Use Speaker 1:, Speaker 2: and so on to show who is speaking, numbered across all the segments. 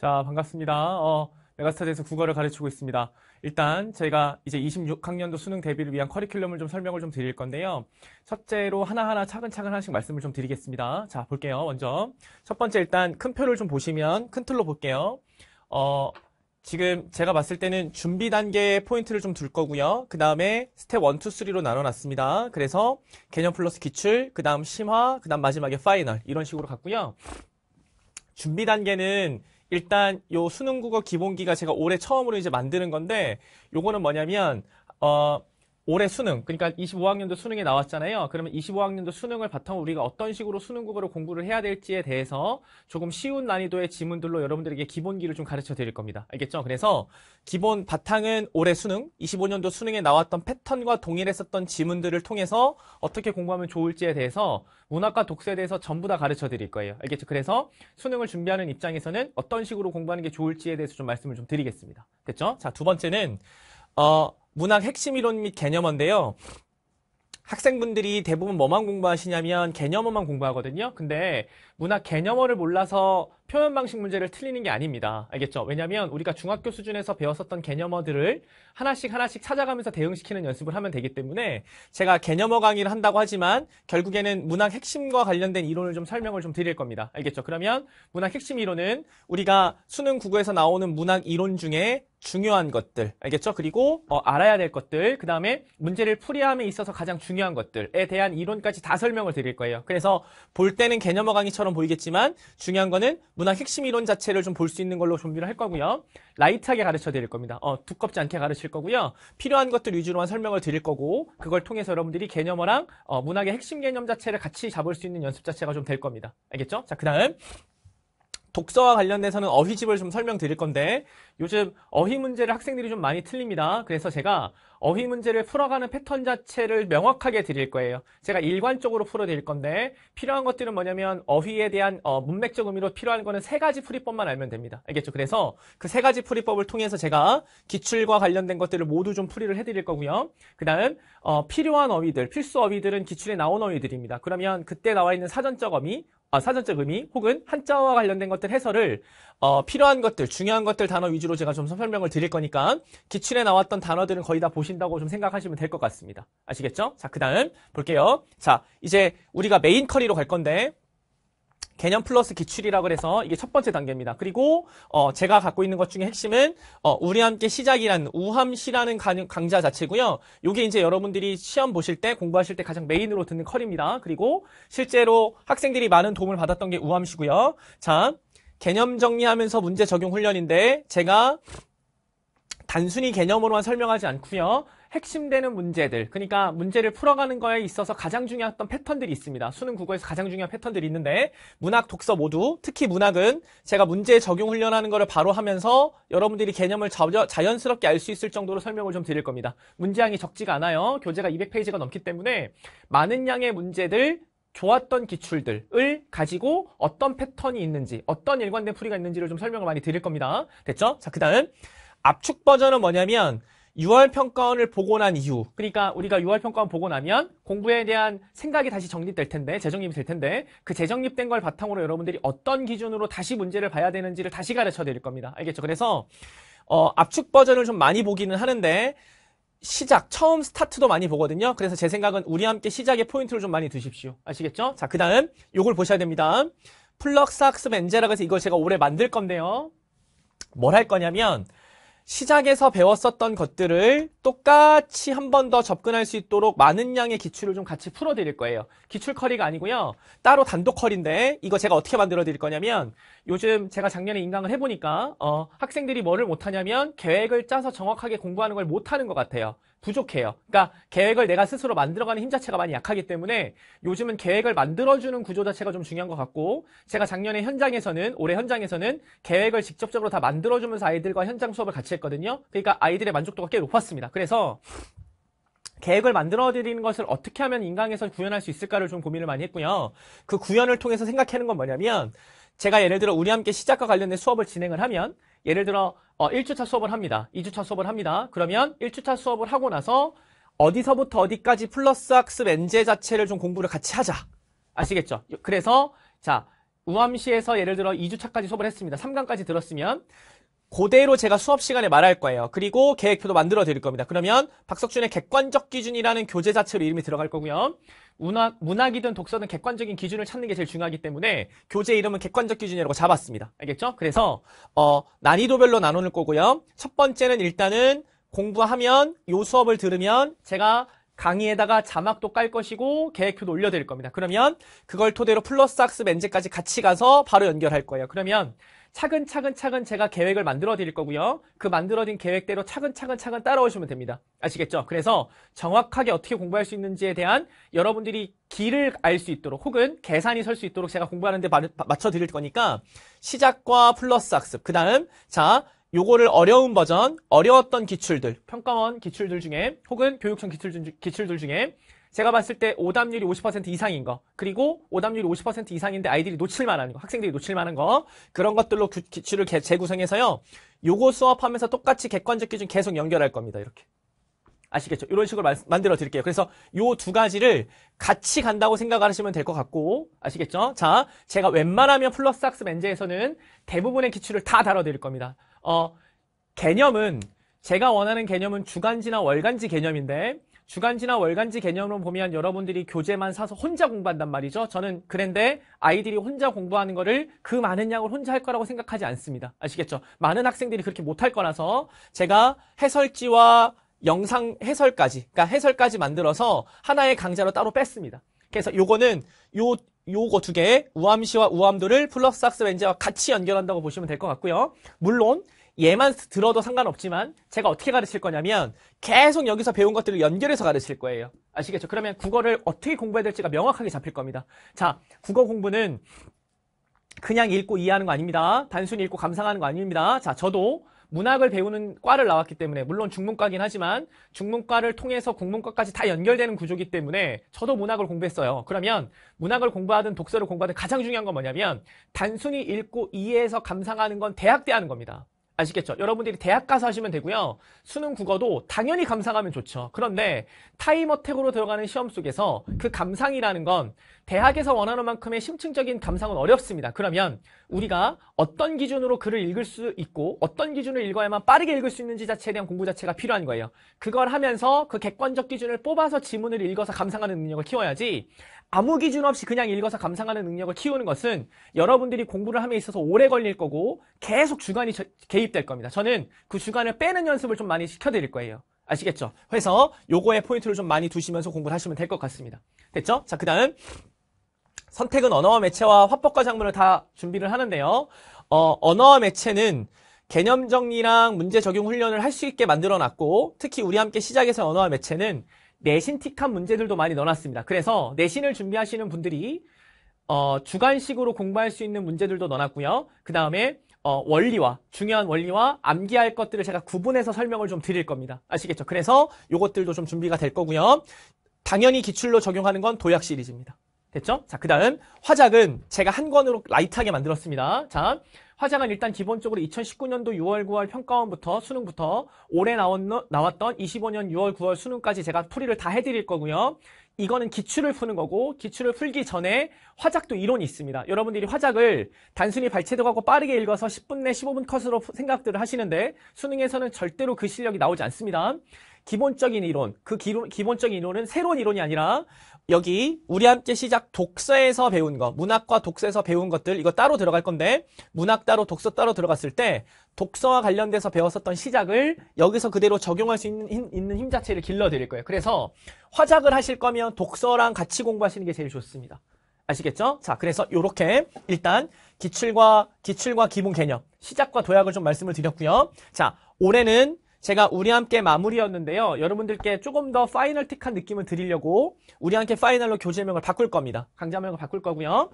Speaker 1: 자, 반갑습니다. 어, 메가스터디에서 국어를 가르치고 있습니다. 일단 제가 이제 26학년도 수능 대비를 위한 커리큘럼을 좀 설명을 좀 드릴 건데요. 첫째로 하나하나 차근차근 하나씩 말씀을 좀 드리겠습니다. 자, 볼게요. 먼저 첫 번째 일단 큰 표를 좀 보시면 큰 틀로 볼게요. 어, 지금 제가 봤을 때는 준비 단계에 포인트를 좀 둘 거고요. 그 다음에 스텝 1, 2, 3로 나눠놨습니다. 그래서 개념 플러스 기출, 그 다음 심화, 그 다음 마지막에 파이널 이런 식으로 갔고요. 준비 단계는 일단 요 수능국어 기본기가 제가 올해 처음으로 이제 만드는 건데 요거는 뭐냐면 어 올해 수능, 그러니까 25학년도 수능에 나왔잖아요. 그러면 25학년도 수능을 바탕으로 우리가 어떤 식으로 수능 국어를 공부를 해야 될지에 대해서 조금 쉬운 난이도의 지문들로 여러분들에게 기본기를 좀 가르쳐 드릴 겁니다. 알겠죠? 그래서 기본 바탕은 올해 수능, 25년도 수능에 나왔던 패턴과 동일했었던 지문들을 통해서 어떻게 공부하면 좋을지에 대해서 문학과 독서에 대해서 전부 다 가르쳐 드릴 거예요. 알겠죠? 그래서 수능을 준비하는 입장에서는 어떤 식으로 공부하는 게 좋을지에 대해서 좀 말씀을 좀 드리겠습니다. 됐죠? 자, 두 번째는 어 문학 핵심 이론 및개념어인데요 학생분들이 대부분 뭐만 공부하시냐면 개념어만 공부하거든요. 근데 문학 개념어를 몰라서 표현 방식 문제를 틀리는 게 아닙니다. 알겠죠? 왜냐하면 우리가 중학교 수준에서 배웠었던 개념어들을 하나씩 하나씩 찾아가면서 대응시키는 연습을 하면 되기 때문에 제가 개념어 강의를 한다고 하지만 결국에는 문학 핵심과 관련된 이론을 좀 설명을 좀 드릴 겁니다. 알겠죠? 그러면 문학 핵심 이론은 우리가 수능 국어에서 나오는 문학 이론 중에 중요한 것들 알겠죠? 그리고 어, 알아야 될 것들 그 다음에 문제를 풀이함에 있어서 가장 중요한 것들에 대한 이론까지 다 설명을 드릴 거예요 그래서 볼 때는 개념어 강의처럼 보이겠지만 중요한 거는 문학 핵심 이론 자체를 좀 볼 수 있는 걸로 준비를 할 거고요. 라이트하게 가르쳐 드릴 겁니다. 어, 두껍지 않게 가르칠 거고요. 필요한 것들 위주로만 설명을 드릴 거고 그걸 통해서 여러분들이 개념어랑 어, 문학의 핵심 개념 자체를 같이 잡을 수 있는 연습 자체가 좀 될 겁니다. 알겠죠? 자, 그 다음 독서와 관련돼서는 어휘집을 좀 설명드릴 건데 요즘 어휘 문제를 학생들이 좀 많이 틀립니다. 그래서 제가 어휘 문제를 풀어가는 패턴 자체를 명확하게 드릴 거예요. 제가 일관적으로 풀어드릴 건데 필요한 것들은 뭐냐면 어휘에 대한 어, 문맥적 의미로 필요한 거는 세 가지 풀이법만 알면 됩니다. 알겠죠? 그래서 그 세 가지 풀이법을 통해서 제가 기출과 관련된 것들을 모두 좀 풀이를 해드릴 거고요. 그 다음 어, 필요한 어휘들, 필수 어휘들은 기출에 나온 어휘들입니다. 그러면 그때 나와 있는 사전적 어휘, 아, 사전적 의미 혹은 한자와 관련된 것들 해설을 어, 필요한 것들, 중요한 것들 단어 위주로 제가 좀 설명을 드릴 거니까 기출에 나왔던 단어들은 거의 다 보신다고 좀 생각하시면 될 것 같습니다. 아시겠죠? 자, 그 다음 볼게요. 자, 이제 우리가 메인 커리로 갈 건데 개념 플러스 기출이라 고해서 이게 첫 번째 단계입니다. 그리고 어, 제가 갖고 있는 것 중에 핵심은 어, 우리 함께 시작이라는 우함시라는 강좌 자체고요. 이게 이제 여러분들이 시험 보실 때 공부하실 때 가장 메인으로 듣는 컬입니다. 그리고 실제로 학생들이 많은 도움을 받았던 게 우함시고요. 자, 개념 정리하면서 문제 적용 훈련인데 제가 단순히 개념으로만 설명하지 않고요. 핵심되는 문제들 그러니까 문제를 풀어가는 거에 있어서 가장 중요했던 패턴들이 있습니다 수능 국어에서 가장 중요한 패턴들이 있는데 문학 독서 모두 특히 문학은 제가 문제 적용 훈련하는 거를 바로 하면서 여러분들이 개념을 자연스럽게 알 수 있을 정도로 설명을 좀 드릴 겁니다 문제양이 적지가 않아요 교재가 200페이지가 넘기 때문에 많은 양의 문제들 좋았던 기출들을 가지고 어떤 패턴이 있는지 어떤 일관된 풀이가 있는지를 좀 설명을 많이 드릴 겁니다 됐죠? 자그 다음 압축 버전은 뭐냐면 6월 평가원을 보고 난 이후 그러니까 우리가 6월 평가원 보고 나면 공부에 대한 생각이 다시 정립될 텐데 재정립이 될 텐데 그 재정립된 걸 바탕으로 여러분들이 어떤 기준으로 다시 문제를 봐야 되는지를 다시 가르쳐 드릴 겁니다. 알겠죠? 그래서 어, 압축 버전을 좀 많이 보기는 하는데 시작, 처음 스타트도 많이 보거든요. 그래서 제 생각은 우리 함께 시작의 포인트를 좀 많이 두십시오. 아시겠죠? 자, 그 다음 요걸 보셔야 됩니다. 플럭스 학습 엔제라고 해서 이걸 제가 올해 만들 건데요. 뭘 할 거냐면 시작에서 배웠었던 것들을 똑같이 한 번 더 접근할 수 있도록 많은 양의 기출을 좀 같이 풀어드릴 거예요. 기출 커리가 아니고요. 따로 단독 커리인데 이거 제가 어떻게 만들어드릴 거냐면 요즘 제가 작년에 인강을 해보니까 어, 학생들이 뭐를 못하냐면 계획을 짜서 정확하게 공부하는 걸 못하는 것 같아요. 부족해요. 그러니까 계획을 내가 스스로 만들어가는 힘 자체가 많이 약하기 때문에 요즘은 계획을 만들어주는 구조 자체가 좀 중요한 것 같고 제가 작년에 현장에서는 올해 현장에서는 계획을 직접적으로 다 만들어주면서 아이들과 현장 수업을 같이 했거든요. 그러니까 아이들의 만족도가 꽤 높았습니다. 그래서 계획을 만들어드리는 것을 어떻게 하면 인강에서 구현할 수 있을까를 좀 고민을 많이 했고요. 그 구현을 통해서 생각하는 건 뭐냐면 제가 예를 들어 우리 함께 시작과 관련된 수업을 진행을 하면 예를 들어 어, 1주차 수업을 합니다. 2주차 수업을 합니다. 그러면 1주차 수업을 하고 나서 어디서부터 어디까지 플러스 학습 엔제 자체를 좀 공부를 같이 하자. 아시겠죠? 그래서 자 우암시에서 예를 들어 2주차까지 수업을 했습니다. 3강까지 들었으면 그대로 제가 수업 시간에 말할 거예요. 그리고 계획표도 만들어 드릴 겁니다. 그러면 박석준의 객관적 기준이라는 교재 자체로 이름이 들어갈 거고요. 문학, 문학이든 독서든 객관적인 기준을 찾는 게 제일 중요하기 때문에 교재 이름은 객관적 기준이라고 잡았습니다. 알겠죠? 그래서 어, 난이도별로 나누는 거고요. 첫 번째는 일단은 공부하면 요 수업을 들으면 제가 강의에다가 자막도 깔 것이고 계획표도 올려드릴 겁니다. 그러면 그걸 토대로 플러스 학습 엔제까지 같이 가서 바로 연결할 거예요. 그러면 차근차근 차근 제가 계획을 만들어 드릴 거고요. 그 만들어진 계획대로 차근차근 차근 따라오시면 됩니다. 아시겠죠? 그래서 정확하게 어떻게 공부할 수 있는지에 대한 여러분들이 길을 알 수 있도록 혹은 계산이 설 수 있도록 제가 공부하는데 맞춰 드릴 거니까 시작과 플러스 학습. 그 다음, 자, 요거를 어려운 버전, 어려웠던 기출들, 평가원 기출들 중에 혹은 교육청 기출들, 기출들 중에 제가 봤을 때 오답률이 50% 이상인 거 그리고 오답률이 50% 이상인데 아이들이 놓칠만한 거 학생들이 놓칠만한 거 그런 것들로 기출을 재구성해서요 요거 수업하면서 똑같이 객관적 기준 계속 연결할 겁니다 이렇게 아시겠죠? 이런 식으로 마, 만들어 드릴게요. 그래서 요 두 가지를 같이 간다고 생각하시면 될 것 같고 아시겠죠? 자, 제가 웬만하면 플러스 학습 엔제에서는 대부분의 기출을 다 다뤄드릴 겁니다. 어, 개념은 제가 원하는 개념은 주간지나 월간지 개념인데 주간지나 월간지 개념으로 보면 여러분들이 교재만 사서 혼자 공부한단 말이죠. 저는 그런데 아이들이 혼자 공부하는 거를 그 많은 양을 혼자 할 거라고 생각하지 않습니다. 아시겠죠? 많은 학생들이 그렇게 못할 거라서 제가 해설지와 영상 해설까지, 그러니까 해설까지 만들어서 하나의 강좌로 따로 뺐습니다. 그래서 요거는 요 요거 두 개, 우암시와 우암도를 플러스 학습 렌지와 같이 연결한다고 보시면 될 것 같고요. 물론 얘만 들어도 상관없지만 제가 어떻게 가르칠 거냐면 계속 여기서 배운 것들을 연결해서 가르칠 거예요. 아시겠죠? 그러면 국어를 어떻게 공부해야 될지가 명확하게 잡힐 겁니다. 자, 국어 공부는 그냥 읽고 이해하는 거 아닙니다. 단순히 읽고 감상하는 거 아닙니다. 자, 저도 문학을 배우는 과를 나왔기 때문에 물론 중문과긴 하지만 중문과를 통해서 국문과까지 다 연결되는 구조기 때문에 저도 문학을 공부했어요. 그러면 문학을 공부하든 독서를 공부하든 가장 중요한 건 뭐냐면 단순히 읽고 이해해서 감상하는 건 대학 때 하는 겁니다. 아시겠죠? 여러분들이 대학 가서 하시면 되고요. 수능 국어도 당연히 감상하면 좋죠. 그런데 타임어택으로 들어가는 시험 속에서 그 감상이라는 건 대학에서 원하는 만큼의 심층적인 감상은 어렵습니다. 그러면 우리가 어떤 기준으로 글을 읽을 수 있고 어떤 기준을 읽어야만 빠르게 읽을 수 있는지 자체에 대한 공부 자체가 필요한 거예요. 그걸 하면서 그 객관적 기준을 뽑아서 지문을 읽어서 감상하는 능력을 키워야지 아무 기준 없이 그냥 읽어서 감상하는 능력을 키우는 것은 여러분들이 공부를 함에 있어서 오래 걸릴 거고 계속 주관이 개입될 겁니다. 저는 그 주관을 빼는 연습을 좀 많이 시켜드릴 거예요. 아시겠죠? 그래서 요거에 포인트를 좀 많이 두시면서 공부를 하시면 될 것 같습니다. 됐죠? 자, 그 다음 선택은 언어와 매체와 화법과 작문을 다 준비를 하는데요. 어, 언어와 매체는 개념 정리랑 문제 적용 훈련을 할 수 있게 만들어 놨고 특히 우리 함께 시작해서 언어와 매체는 내신틱한 문제들도 많이 넣어놨습니다. 그래서 내신을 준비하시는 분들이 어, 주관식으로 공부할 수 있는 문제들도 넣어놨고요. 그 다음에 어, 원리와 중요한 원리와 암기할 것들을 제가 구분해서 설명을 좀 드릴 겁니다. 아시겠죠? 그래서 이것들도 좀 준비가 될 거고요. 당연히 기출로 적용하는 건 도약 시리즈입니다. 됐죠? 자, 그 다음 화작은 제가 한 권으로 라이트하게 만들었습니다. 자, 화장은 일단 기본적으로 2019년도 6월, 9월 평가원부터 수능부터 올해 나왔던 25년 6월, 9월 수능까지 제가 풀이를 다 해드릴 거고요. 이거는 기출을 푸는 거고 기출을 풀기 전에 화작도 이론이 있습니다. 여러분들이 화작을 단순히 발췌도하고 빠르게 읽어서 10분 내 15분 컷으로 생각들을 하시는데 수능에서는 절대로 그 실력이 나오지 않습니다. 기본적인 이론, 그 기론, 기본적인 이론은 새로운 이론이 아니라 여기 우리 함께 시작 독서에서 배운 거 문학과 독서에서 배운 것들 이거 따로 들어갈 건데 문학 따로 독서 따로 들어갔을 때 독서와 관련돼서 배웠었던 시작을 여기서 그대로 적용할 수 있는, 힘, 있는 힘 자체를 길러드릴 거예요 그래서 화작을 하실 거면 독서랑 같이 공부하시는 게 제일 좋습니다 아시겠죠? 자 그래서 이렇게 일단 기출과 기출과 기본 개념 시작과 도약을 좀 말씀을 드렸고요 자 올해는 제가 우리 함께 마무리였는데요. 여러분들께 조금 더 파이널틱한 느낌을 드리려고 우리 함께 파이널로 교재명을 바꿀 겁니다. 강좌명을 바꿀 거고요.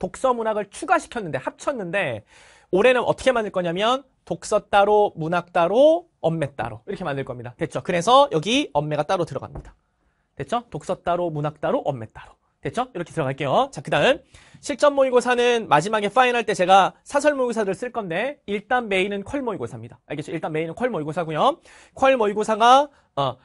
Speaker 1: 독서 문학을 추가시켰는데 합쳤는데 올해는 어떻게 만들 거냐면 독서 따로 문학 따로 엄매 따로 이렇게 만들 겁니다. 됐죠? 그래서 여기 엄매가 따로 들어갑니다. 됐죠? 독서 따로 문학 따로 엄매 따로 됐죠? 이렇게 들어갈게요. 자, 그 다음 실전 모의고사는 마지막에 파인할 때 제가 사설 모의고사를 쓸 건데 일단 메인은 퀄 모의고사입니다. 알겠죠? 일단 메인은 퀄 모의고사고요. 퀄 모의고사가 어,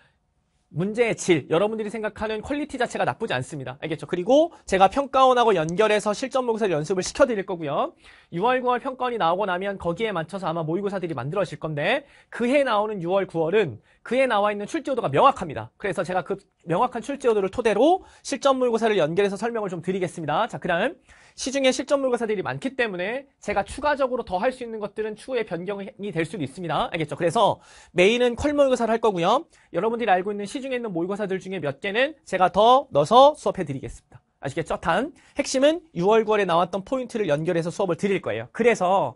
Speaker 1: 문제의 질, 여러분들이 생각하는 퀄리티 자체가 나쁘지 않습니다. 알겠죠? 그리고 제가 평가원하고 연결해서 실전 모의고사 를 연습을 시켜드릴 거고요. 6월, 9월 평가원이 나오고 나면 거기에 맞춰서 아마 모의고사들이 만들어질 건데 그해 나오는 6월, 9월은 그에 나와 있는 출제도가 명확합니다. 그래서 제가 그 명확한 출제 언어를 토대로 실전 물고사를 연결해서 설명을 좀 드리겠습니다. 자, 그 다음 시중에 실전 물고사들이 많기 때문에 제가 추가적으로 더 할 수 있는 것들은 추후에 변경이 될 수도 있습니다. 알겠죠? 그래서 메인은 컬 모의고사를 할 거고요. 여러분들이 알고 있는 시중에 있는 모의고사들 중에 몇 개는 제가 더 넣어서 수업해 드리겠습니다. 아시겠죠? 단 핵심은 6월 9월에 나왔던 포인트를 연결해서 수업을 드릴 거예요. 그래서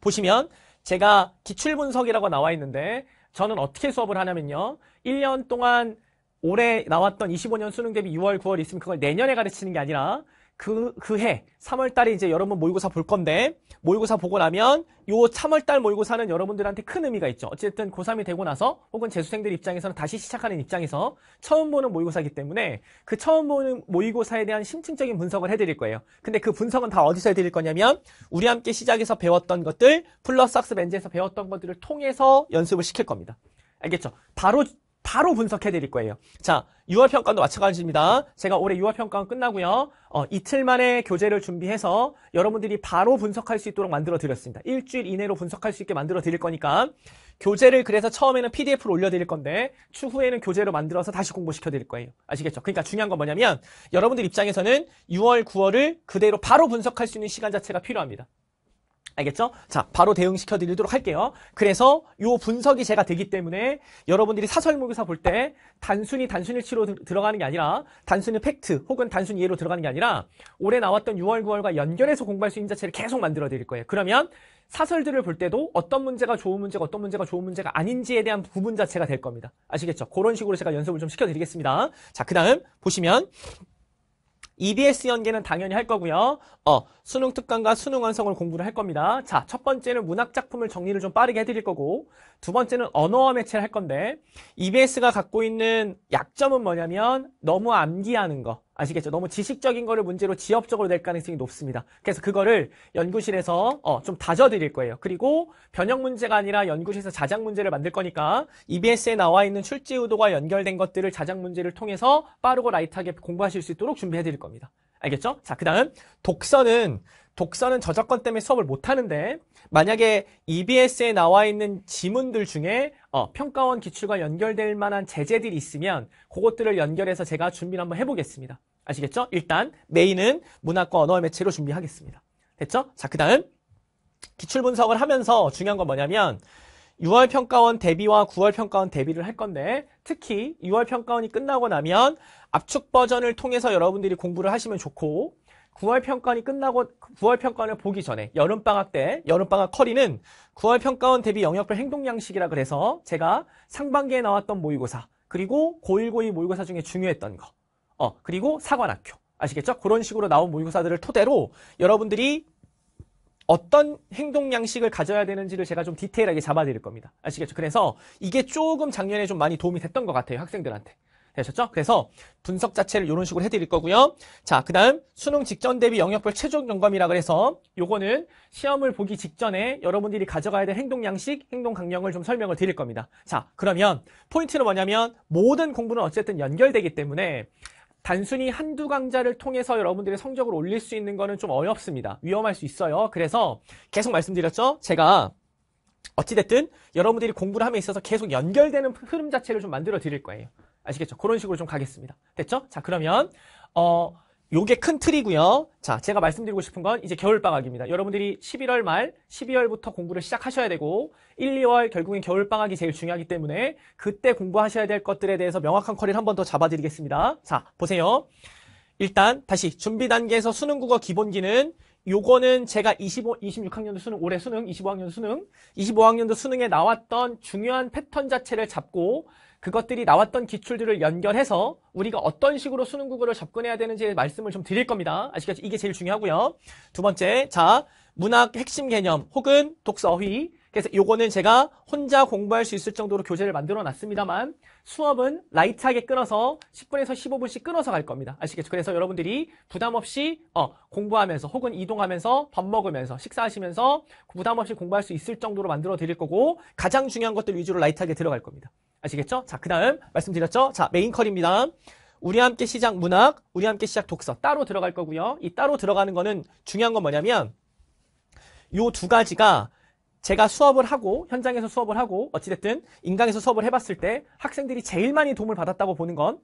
Speaker 1: 보시면 제가 기출 분석이라고 나와 있는데 저는 어떻게 수업을 하냐면요. 1년 동안 올해 나왔던 25년 수능 대비 6월, 9월 있으면 그걸 내년에 가르치는 게 아니라 그, 그 해, 3월달에 이제 여러분 모의고사 볼 건데, 모의고사 보고 나면, 요 3월달 모의고사는 여러분들한테 큰 의미가 있죠. 어쨌든 고3이 되고 나서, 혹은 재수생들 입장에서는 다시 시작하는 입장에서, 처음 보는 모의고사이기 때문에, 그 처음 보는 모의고사에 대한 심층적인 분석을 해드릴 거예요. 근데 그 분석은 다 어디서 해드릴 거냐면, 우리 함께 시작해서 배웠던 것들, 플러스 악스 벤즈에서 배웠던 것들을 통해서 연습을 시킬 겁니다. 알겠죠? 바로 바로 분석해 드릴 거예요. 자, 6월 평가도 마찬가지입니다. 제가 올해 6월 평가 끝나고요. 어, 이틀 만에 교재를 준비해서 여러분들이 바로 분석할 수 있도록 만들어 드렸습니다. 일주일 이내로 분석할 수 있게 만들어 드릴 거니까 교재를 그래서 처음에는 PDF로 올려 드릴 건데 추후에는 교재로 만들어서 다시 공부시켜 드릴 거예요. 아시겠죠? 그러니까 중요한 건 뭐냐면 여러분들 입장에서는 6월, 9월을 그대로 바로 분석할 수 있는 시간 자체가 필요합니다. 알겠죠? 자, 바로 대응시켜 드리도록 할게요. 그래서 요 분석이 제가 되기 때문에 여러분들이 사설 모의사 볼 때 단순히 단순히치로 들어가는 게 아니라 단순히 팩트 혹은 단순 이해로 들어가는 게 아니라 올해 나왔던 6월, 9월과 연결해서 공부할 수 있는 자체를 계속 만들어 드릴 거예요. 그러면 사설들을 볼 때도 어떤 문제가 좋은 문제가 어떤 문제가 좋은 문제가 아닌지에 대한 부분 자체가 될 겁니다. 아시겠죠? 그런 식으로 제가 연습을 좀 시켜 드리겠습니다. 자, 그 다음 보시면 EBS 연계는 당연히 할 거고요. 어, 수능 특강과 수능 완성을 공부를 할 겁니다. 자, 첫 번째는 문학 작품을 정리를 좀 빠르게 해드릴 거고, 두 번째는 언어와 매체를 할 건데, EBS가 갖고 있는 약점은 뭐냐면 너무 암기하는 거. 아시겠죠? 너무 지식적인 거를 문제로 지엽적으로 낼 가능성이 높습니다. 그래서 그거를 연구실에서 어, 좀 다져드릴 거예요. 그리고 변형 문제가 아니라 연구실에서 자작 문제를 만들 거니까 EBS에 나와 있는 출제 의도가 연결된 것들을 자작 문제를 통해서 빠르고 라이트하게 공부하실 수 있도록 준비해드릴 겁니다. 알겠죠? 자, 그 다음 독서는 독서는 저작권 때문에 수업을 못하는데 만약에 EBS에 나와 있는 지문들 중에 어, 평가원 기출과 연결될 만한 제재들이 있으면 그것들을 연결해서 제가 준비를 한번 해보겠습니다. 아시겠죠? 일단 메인은 문학과 언어의 매체로 준비하겠습니다. 됐죠? 자, 그 다음 기출 분석을 하면서 중요한 건 뭐냐면 6월 평가원 대비와 9월 평가원 대비를 할 건데 특히 6월 평가원이 끝나고 나면 압축 버전을 통해서 여러분들이 공부를 하시면 좋고 9월 평가원이 끝나고 9월 평가원을 보기 전에 여름 방학 때 여름 방학 커리는 9월 평가원 대비 영역별 행동 양식이라 그래서 제가 상반기에 나왔던 모의고사 그리고 고1 고2 모의고사 중에 중요했던 거 어, 그리고 사관학교. 아시겠죠? 그런 식으로 나온 모의고사들을 토대로 여러분들이 어떤 행동 양식을 가져야 되는지를 제가 좀 디테일하게 잡아드릴 겁니다. 아시겠죠? 그래서 이게 조금 작년에 좀 많이 도움이 됐던 것 같아요. 학생들한테. 되셨죠? 그래서 분석 자체를 이런 식으로 해드릴 거고요. 자, 그 다음 수능 직전 대비 영역별 최종 점검이라 그래서 요거는 시험을 보기 직전에 여러분들이 가져가야 될 행동 양식, 행동 강령을 좀 설명을 드릴 겁니다. 자, 그러면 포인트는 뭐냐면 모든 공부는 어쨌든 연결되기 때문에 단순히 한두 강좌를 통해서 여러분들의 성적을 올릴 수 있는 거는 좀 어렵습니다. 위험할 수 있어요. 그래서 계속 말씀드렸죠? 제가 어찌됐든 여러분들이 공부를 함에 있어서 계속 연결되는 흐름 자체를 좀 만들어 드릴 거예요. 아시겠죠? 그런 식으로 좀 가겠습니다. 됐죠? 자, 그러면, 어, 요게 큰 틀이고요. 자, 제가 말씀드리고 싶은 건 이제 겨울방학입니다. 여러분들이 11월 말, 12월부터 공부를 시작하셔야 되고 1, 2월 결국엔 겨울방학이 제일 중요하기 때문에 그때 공부하셔야 될 것들에 대해서 명확한 커리를 한 번 더 잡아드리겠습니다. 자, 보세요. 일단 다시 준비 단계에서 수능 국어 기본기는 요거는 제가 25, 26학년도 수능, 올해 수능, 25학년도 수능, 25학년도 수능에 나왔던 중요한 패턴 자체를 잡고 그것들이 나왔던 기출들을 연결해서 우리가 어떤 식으로 수능 국어를 접근해야 되는지 말씀을 좀 드릴 겁니다. 아시겠죠? 이게 제일 중요하고요. 두 번째, 자 문학 핵심 개념 혹은 독서휘 어 그래서 요거는 제가 혼자 공부할 수 있을 정도로 교재를 만들어 놨습니다만 수업은 라이트하게 끊어서 10분에서 15분씩 끊어서 갈 겁니다. 아시겠죠? 그래서 여러분들이 부담 없이 어, 공부하면서 혹은 이동하면서 밥 먹으면서 식사하시면서 부담 없이 공부할 수 있을 정도로 만들어 드릴 거고 가장 중요한 것들 위주로 라이트하게 들어갈 겁니다. 아시겠죠? 자, 그 다음 말씀드렸죠? 자, 메인 컬입니다. 우리 함께 시작 문학, 우리 함께 시작 독서 따로 들어갈 거고요. 이 따로 들어가는 거는 중요한 건 뭐냐면 요 두 가지가 제가 수업을 하고 현장에서 수업을 하고 어찌됐든 인강에서 수업을 해봤을 때 학생들이 제일 많이 도움을 받았다고 보는 건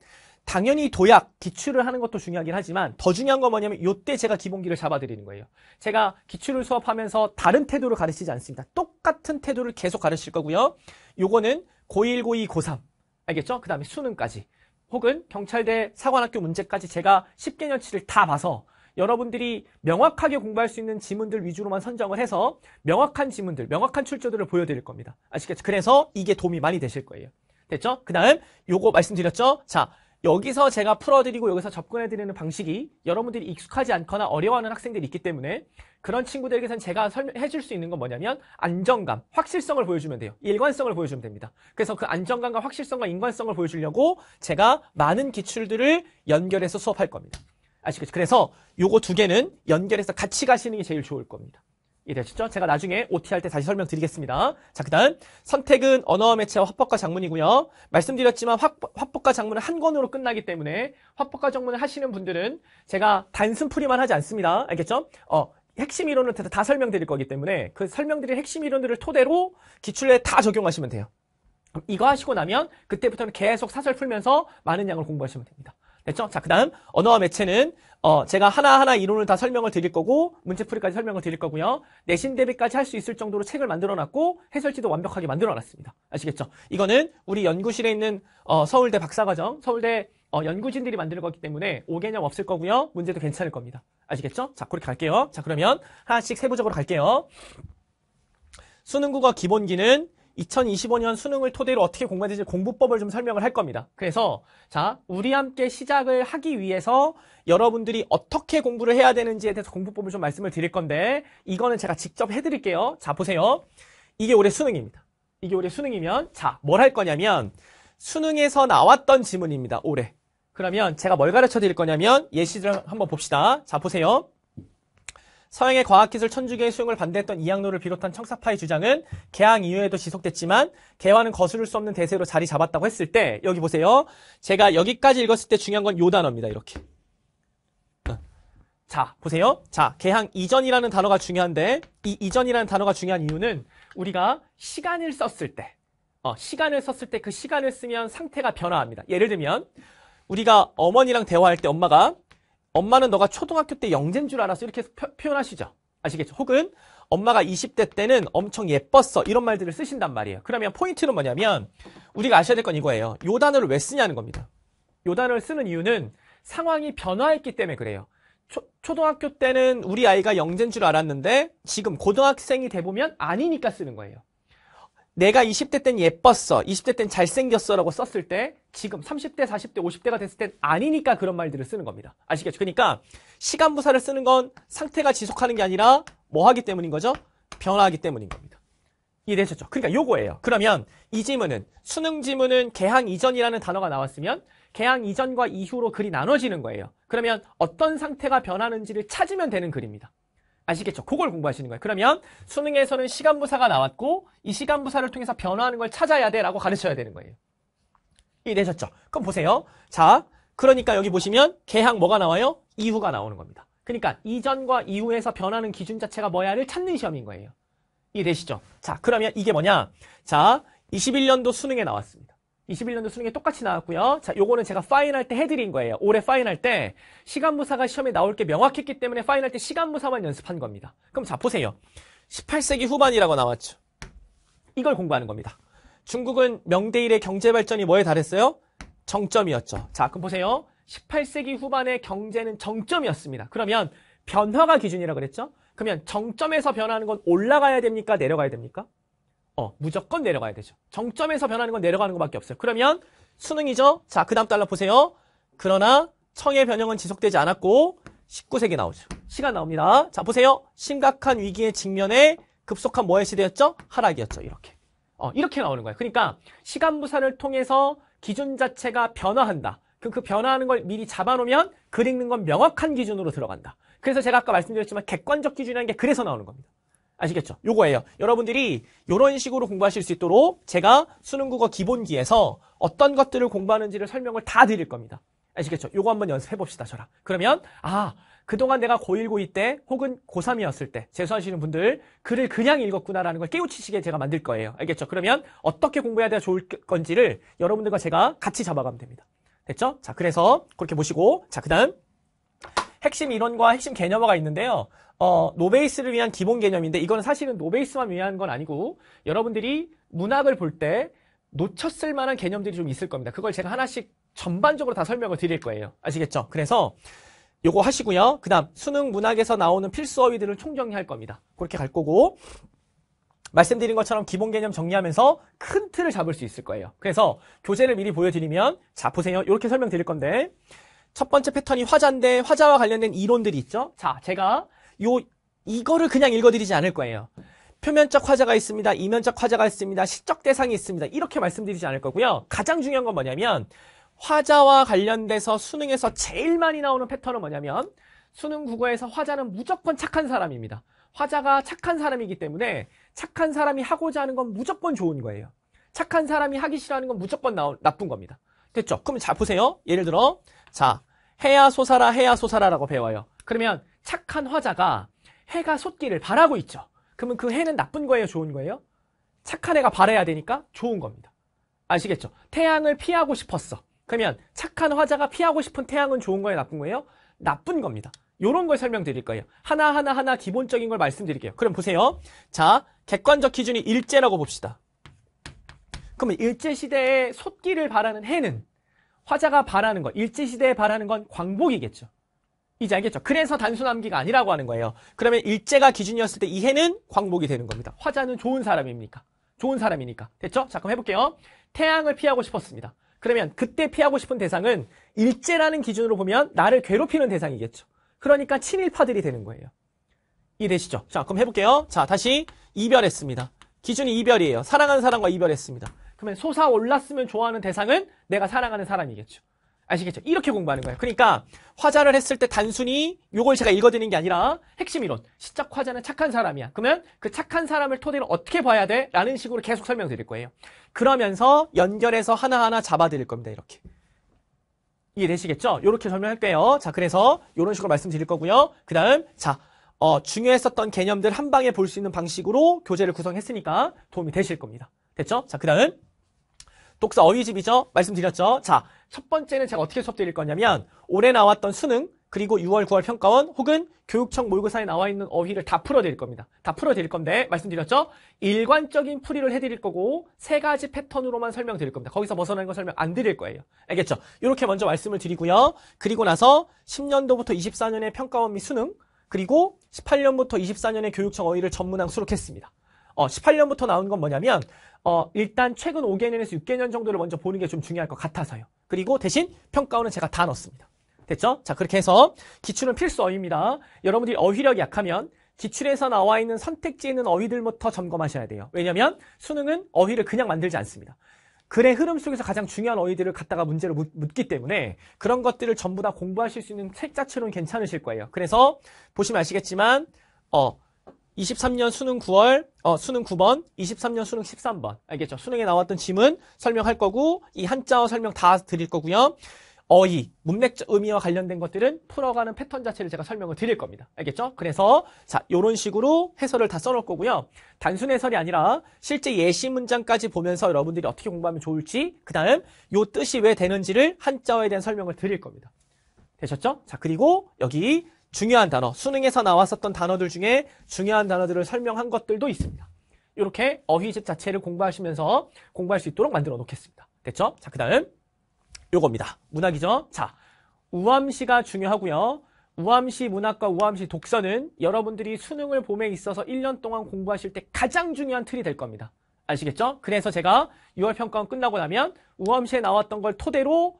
Speaker 1: 당연히 도약, 기출을 하는 것도 중요하긴 하지만 더 중요한 건 뭐냐면 요때 제가 기본기를 잡아드리는 거예요. 제가 기출을 수업하면서 다른 태도를 가르치지 않습니다. 똑같은 태도를 계속 가르칠 거고요. 요거는 고1, 고2, 고3 알겠죠? 그 다음에 수능까지 혹은 경찰대 사관학교 문제까지 제가 10개년치를 다 봐서 여러분들이 명확하게 공부할 수 있는 지문들 위주로만 선정을 해서 명확한 지문들, 명확한 출처들을 보여드릴 겁니다. 아시겠죠? 그래서 이게 도움이 많이 되실 거예요. 됐죠? 그 다음 요거 말씀드렸죠? 자, 여기서 제가 풀어드리고 여기서 접근해드리는 방식이 여러분들이 익숙하지 않거나 어려워하는 학생들이 있기 때문에 그런 친구들에게선 제가 설명해줄 수 있는 건 뭐냐면 안정감, 확실성을 보여주면 돼요. 일관성을 보여주면 됩니다. 그래서 그 안정감과 확실성과 인관성을 보여주려고 제가 많은 기출들을 연결해서 수업할 겁니다. 아시겠죠? 그래서 요거 두 개는 연결해서 같이 가시는 게 제일 좋을 겁니다. 이해되셨죠? 제가 나중에 OT 할때 다시 설명드리겠습니다. 자, 그 다음 선택은 언어와 매체와 화법과 작문이고요. 말씀드렸지만 화, 화법과 작문은 한 권으로 끝나기 때문에 화법과 작문을 하시는 분들은 제가 단순 풀이만 하지 않습니다. 알겠죠? 어, 핵심 이론을 다 설명드릴 거기 때문에 그 설명드릴 핵심 이론들을 토대로 기출에 다 적용하시면 돼요. 이거 하시고 나면 그때부터는 계속 사설 풀면서 많은 양을 공부하시면 됩니다. 됐죠? 자, 그 다음 언어와 매체는 어, 제가 하나하나 이론을 다 설명을 드릴 거고 문제풀이까지 설명을 드릴 거고요. 내신 대비까지 할 수 있을 정도로 책을 만들어놨고 해설지도 완벽하게 만들어놨습니다. 아시겠죠? 이거는 우리 연구실에 있는 어, 서울대 박사과정, 서울대 어, 연구진들이 만들 거기 때문에 5개념 없을 거고요. 문제도 괜찮을 겁니다. 아시겠죠? 자, 그렇게 갈게요. 자, 그러면 하나씩 세부적으로 갈게요. 수능국어 기본기는 2025년 수능을 토대로 어떻게 공부해야 지 공부법을 좀 설명을 할 겁니다. 그래서 자, 우리 함께 시작을 하기 위해서 여러분들이 어떻게 공부를 해야 되는지에 대해서 공부법을 좀 말씀을 드릴 건데 이거는 제가 직접 해드릴게요. 자, 보세요. 이게 올해 수능입니다. 이게 올해 수능이면 자, 뭘 할 거냐면 수능에서 나왔던 지문입니다. 올해. 그러면 제가 뭘 가르쳐 드릴 거냐면 예시를 한번 봅시다. 자, 보세요. 서양의 과학기술 천주교의 수용을 반대했던 이양로를 비롯한 청사파의 주장은 개항 이후에도 지속됐지만 개화는 거스를 수 없는 대세로 자리 잡았다고 했을 때 여기 보세요. 제가 여기까지 읽었을 때 중요한 건 요 단어입니다. 이렇게. 어. 자, 보세요. 자, 개항 이전이라는 단어가 중요한데 이 이전이라는 단어가 중요한 이유는 우리가 시간을 썼을 때 어, 시간을 썼을 때 그 시간을 쓰면 상태가 변화합니다. 예를 들면 우리가 어머니랑 대화할 때 엄마가 엄마는 너가 초등학교 때 영재인 줄 알았어 이렇게 표, 표현하시죠. 아시겠죠? 혹은 엄마가 20대 때는 엄청 예뻤어 이런 말들을 쓰신단 말이에요. 그러면 포인트는 뭐냐면 우리가 아셔야 될 건 이거예요. 요 단어를 왜 쓰냐는 겁니다. 요 단어를 쓰는 이유는 상황이 변화했기 때문에 그래요. 초, 초등학교 때는 우리 아이가 영재인 줄 알았는데 지금 고등학생이 돼보면 아니니까 쓰는 거예요. 내가 20대 땐 예뻤어, 20대 땐 잘생겼어라고 썼을 때 지금 30대, 40대, 50대가 됐을 땐 아니니까 그런 말들을 쓰는 겁니다. 아시겠죠? 그러니까 시간 부사를 쓰는 건 상태가 지속하는 게 아니라 뭐 하기 때문인 거죠? 변화하기 때문인 겁니다. 이해되셨죠? 그러니까 요거예요. 그러면 이 지문은 수능 지문은 개항 이전이라는 단어가 나왔으면 개항 이전과 이후로 글이 나눠지는 거예요. 그러면 어떤 상태가 변하는지를 찾으면 되는 글입니다. 아시겠죠? 그걸 공부하시는 거예요. 그러면 수능에서는 시간부사가 나왔고 이 시간부사를 통해서 변화하는 걸 찾아야 돼 라고 가르쳐야 되는 거예요. 이해되셨죠? 그럼 보세요. 자, 그러니까 여기 보시면 개항 뭐가 나와요? 이후가 나오는 겁니다. 그러니까 이전과 이후에서 변하는 기준 자체가 뭐야를 찾는 시험인 거예요. 이해되시죠? 자, 그러면 이게 뭐냐? 자, 21년도 수능에 나왔습니다. 21년도 수능에 똑같이 나왔고요. 자, 요거는 제가 파인할 때 해드린 거예요. 올해 파인할 때 시간부사가 시험에 나올 게 명확했기 때문에 파인할 때 시간부사만 연습한 겁니다. 그럼 자, 보세요. 18세기 후반이라고 나왔죠. 이걸 공부하는 겁니다. 중국은 명대일의 경제발전이 뭐에 달했어요? 정점이었죠. 자, 그럼 보세요. 18세기 후반의 경제는 정점이었습니다. 그러면 변화가 기준이라고 그랬죠? 그러면 정점에서 변하는 건 올라가야 됩니까? 내려가야 됩니까? 어, 무조건 내려가야 되죠. 정점에서 변하는 건 내려가는 것밖에 없어요. 그러면 수능이죠. 자, 그 다음 달러 보세요. 그러나 청의 변형은 지속되지 않았고 19세기 나오죠. 시간 나옵니다. 자, 보세요. 심각한 위기의직면에 급속한 뭐의 시대였죠? 하락이었죠. 이렇게. 어, 이렇게 나오는 거예요. 그러니까 시간 부사를 통해서 기준 자체가 변화한다. 그럼 그 변화하는 걸 미리 잡아놓으면 그 읽는 건 명확한 기준으로 들어간다. 그래서 제가 아까 말씀드렸지만 객관적 기준이라는 게 그래서 나오는 겁니다. 아시겠죠? 요거예요. 여러분들이 이런 식으로 공부하실 수 있도록 제가 수능국어 기본기에서 어떤 것들을 공부하는지를 설명을 다 드릴 겁니다. 아시겠죠? 요거 한번 연습해 봅시다, 저랑. 그러면 아, 그동안 내가 고1, 고2 때 혹은 고3이었을 때 재수하시는 분들 글을 그냥 읽었구나라는 걸 깨우치시게 제가 만들 거예요. 알겠죠? 그러면 어떻게 공부해야 돼야 좋을 건지를 여러분들과 제가 같이 잡아가면 됩니다. 됐죠? 자, 그래서 그렇게 보시고 자, 그다음 핵심 이론과 핵심 개념화가 있는데요. 어, 노베이스를 위한 기본 개념인데 이건 사실은 노베이스만 위한 건 아니고 여러분들이 문학을 볼 때 놓쳤을 만한 개념들이 좀 있을 겁니다. 그걸 제가 하나씩 전반적으로 다 설명을 드릴 거예요. 아시겠죠? 그래서 요거 하시고요. 그 다음 수능 문학에서 나오는 필수 어휘들을 총정리할 겁니다. 그렇게 갈 거고 말씀드린 것처럼 기본 개념 정리하면서 큰 틀을 잡을 수 있을 거예요. 그래서 교재를 미리 보여드리면 자 보세요. 이렇게 설명드릴 건데 첫 번째 패턴이 화자인데 화자와 관련된 이론들이 있죠. 자 제가 요 이거를 그냥 읽어드리지 않을 거예요. 표면적 화자가 있습니다. 이면적 화자가 있습니다. 시적 대상이 있습니다. 이렇게 말씀드리지 않을 거고요. 가장 중요한 건 뭐냐면 화자와 관련돼서 수능에서 제일 많이 나오는 패턴은 뭐냐면 수능 국어에서 화자는 무조건 착한 사람입니다. 화자가 착한 사람이기 때문에 착한 사람이 하고자 하는 건 무조건 좋은 거예요. 착한 사람이 하기 싫어하는 건 무조건 나, 나쁜 겁니다. 됐죠? 그럼 자 보세요. 예를 들어 자 해야 소사라 해야 소사라라고 배워요. 그러면 착한 화자가 해가 솟기를 바라고 있죠. 그러면 그 해는 나쁜 거예요, 좋은 거예요? 착한 해가 바래야 되니까 좋은 겁니다. 아시겠죠? 태양을 피하고 싶었어. 그러면 착한 화자가 피하고 싶은 태양은 좋은 거예요, 나쁜 거예요? 나쁜 겁니다. 요런 걸 설명드릴 거예요. 하나하나하나 하나 기본적인 걸 말씀드릴게요. 그럼 보세요. 자, 객관적 기준이 일제라고 봅시다. 그러면 일제시대에 솟기를 바라는 해는 화자가 바라는 거, 일제시대에 바라는 건 광복이겠죠. 이제 알겠죠? 그래서 단순암기가 아니라고 하는 거예요. 그러면 일제가 기준이었을 때 이해는 광복이 되는 겁니다. 화자는 좋은 사람입니까? 좋은 사람이니까. 됐죠? 자, 그럼 해볼게요. 태양을 피하고 싶었습니다. 그러면 그때 피하고 싶은 대상은 일제라는 기준으로 보면 나를 괴롭히는 대상이겠죠. 그러니까 친일파들이 되는 거예요. 이해되시죠? 자, 그럼 해볼게요. 자, 다시 이별했습니다. 기준이 이별이에요. 사랑하는 사람과 이별했습니다. 그러면 솟아올랐으면 좋아하는 대상은 내가 사랑하는 사람이겠죠. 아시겠죠? 이렇게 공부하는 거예요. 그러니까 화자를 했을 때 단순히 요걸 제가 읽어드리는 게 아니라 핵심 이론. 시작 화자는 착한 사람이야. 그러면 그 착한 사람을 토대로 어떻게 봐야 돼? 라는 식으로 계속 설명드릴 거예요. 그러면서 연결해서 하나하나 잡아드릴 겁니다. 이렇게. 이해되시겠죠? 이렇게 설명할게요. 자, 그래서 이런 식으로 말씀드릴 거고요. 그 다음, 자, 어, 중요했었던 개념들 한 방에 볼 수 있는 방식으로 교재를 구성했으니까 도움이 되실 겁니다. 됐죠? 자, 그 다음. 독서 어휘집이죠. 말씀드렸죠. 자, 첫 번째는 제가 어떻게 수업 드릴 거냐면 올해 나왔던 수능 그리고 6월, 9월 평가원 혹은 교육청 모의고사에 나와 있는 어휘를 다 풀어드릴 겁니다. 다 풀어드릴 건데 말씀드렸죠? 일관적인 풀이를 해드릴 거고 세 가지 패턴으로만 설명드릴 겁니다. 거기서 벗어나는 뭐 거 설명 안 드릴 거예요. 알겠죠? 이렇게 먼저 말씀을 드리고요. 그리고 나서 10년도부터 24년의 평가원 및 수능 그리고 18년부터 24년의 교육청 어휘를 전문항 수록했습니다. 어, 18년부터 나온 건 뭐냐면 어, 일단 최근 5개년에서 6개년 정도를 먼저 보는 게 좀 중요할 것 같아서요. 그리고 대신 평가원은 제가 다 넣었습니다. 됐죠? 자 그렇게 해서 기출은 필수 어휘입니다. 여러분들이 어휘력이 약하면 기출에서 나와 있는 선택지에 있는 어휘들부터 점검하셔야 돼요. 왜냐하면 수능은 어휘를 그냥 만들지 않습니다. 글의 흐름 속에서 가장 중요한 어휘들을 갖다가 문제로 묻기 때문에 그런 것들을 전부 다 공부하실 수 있는 책 자체로는 괜찮으실 거예요. 그래서 보시면 아시겠지만 어 23년 수능 9월, 어, 수능 9번, 23년 수능 13번. 알겠죠? 수능에 나왔던 짐은 설명할 거고, 이 한자어 설명 다 드릴 거고요. 어이 문맥적 의미와 관련된 것들은 풀어가는 패턴 자체를 제가 설명을 드릴 겁니다. 알겠죠? 그래서 자 이런 식으로 해설을 다 써놓을 거고요. 단순 해설이 아니라 실제 예시 문장까지 보면서 여러분들이 어떻게 공부하면 좋을지 그 다음 요 뜻이 왜 되는지를 한자어에 대한 설명을 드릴 겁니다. 되셨죠? 자 그리고 여기 중요한 단어, 수능에서 나왔었던 단어들 중에 중요한 단어들을 설명한 것들도 있습니다. 이렇게 어휘집 자체를 공부하시면서 공부할 수 있도록 만들어 놓겠습니다. 됐죠? 자, 그 다음 요겁니다. 문학이죠? 자, 우암시가 중요하고요. 우암시 문학과 우암시 독서는 여러분들이 수능을 봄에 있어서 1년 동안 공부하실 때 가장 중요한 틀이 될 겁니다. 아시겠죠? 그래서 제가 6월 평가원 끝나고 나면 우암시에 나왔던 걸 토대로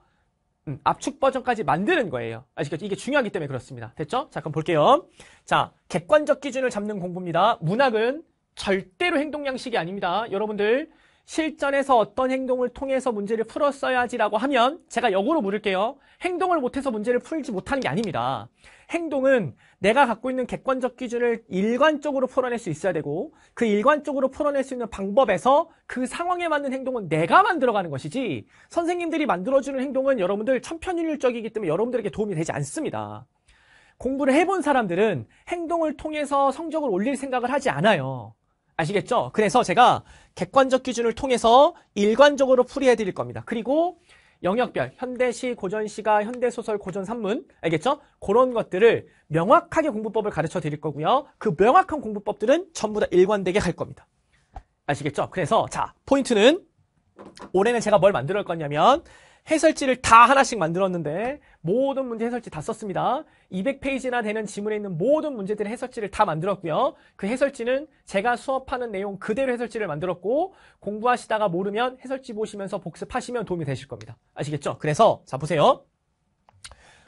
Speaker 1: 음, 압축 버전까지 만드는 거예요. 아시겠죠? 이게 중요하기 때문에 그렇습니다. 됐죠? 자, 그럼 볼게요. 자, 객관적 기준을 잡는 공부입니다. 문학은 절대로 행동 양식이 아닙니다. 여러분들 실전에서 어떤 행동을 통해서 문제를 풀었어야지라고 하면 제가 역으로 물을게요. 행동을 못해서 문제를 풀지 못하는 게 아닙니다. 행동은 내가 갖고 있는 객관적 기준을 일관적으로 풀어낼 수 있어야 되고 그 일관적으로 풀어낼 수 있는 방법에서 그 상황에 맞는 행동은 내가 만들어가는 것이지 선생님들이 만들어주는 행동은 여러분들 천편일률적이기 때문에 여러분들에게 도움이 되지 않습니다. 공부를 해본 사람들은 행동을 통해서 성적을 올릴 생각을 하지 않아요. 아시겠죠? 그래서 제가 객관적 기준을 통해서 일관적으로 풀이해 드릴 겁니다. 그리고 영역별, 현대시, 고전시가, 현대소설, 고전산문, 알겠죠? 그런 것들을 명확하게 공부법을 가르쳐 드릴 거고요. 그 명확한 공부법들은 전부 다 일관되게 갈 겁니다. 아시겠죠? 그래서 자, 포인트는 올해는 제가 뭘 만들어 올 거냐면 해설지를 다 하나씩 만들었는데 모든 문제 해설지 다 썼습니다. 200페이지나 되는 지문에 있는 모든 문제들의 해설지를 다 만들었고요. 그 해설지는 제가 수업하는 내용 그대로 해설지를 만들었고 공부하시다가 모르면 해설지 보시면서 복습하시면 도움이 되실 겁니다. 아시겠죠? 그래서 자 보세요.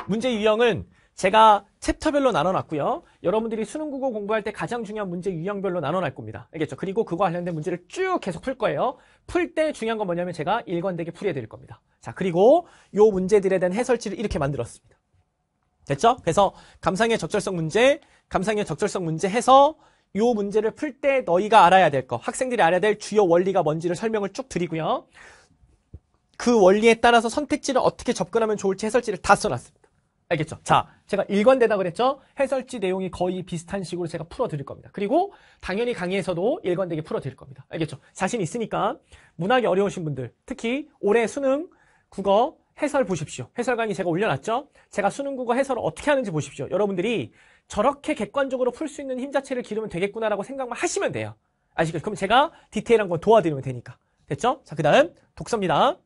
Speaker 1: 문제 유형은 제가 챕터별로 나눠놨고요. 여러분들이 수능 국어 공부할 때 가장 중요한 문제 유형별로 나눠놨 겁니다. 알겠죠? 그리고 그거 관련된 문제를 쭉 계속 풀 거예요. 풀 때 중요한 건 뭐냐면 제가 일관되게 풀이해드릴 겁니다. 자, 그리고 요 문제들에 대한 해설지를 이렇게 만들었습니다. 됐죠? 그래서 감상의 적절성 문제, 감상의 적절성 문제 해서 요 문제를 풀 때 너희가 알아야 될 거, 학생들이 알아야 될 주요 원리가 뭔지를 설명을 쭉 드리고요. 그 원리에 따라서 선택지를 어떻게 접근하면 좋을지 해설지를 다 써놨습니다. 알겠죠? 자, 제가 일관되다 그랬죠? 해설지 내용이 거의 비슷한 식으로 제가 풀어드릴 겁니다. 그리고 당연히 강의에서도 일관되게 풀어드릴 겁니다. 알겠죠? 자신 있으니까 문학이 어려우신 분들, 특히 올해 수능 국어 해설 보십시오. 해설 강의 제가 올려놨죠? 제가 수능 국어 해설을 어떻게 하는지 보십시오. 여러분들이 저렇게 객관적으로 풀 수 있는 힘 자체를 기르면 되겠구나라고 생각만 하시면 돼요. 아시겠죠? 그럼 제가 디테일한 건 도와드리면 되니까. 됐죠? 자, 그 다음 독서입니다.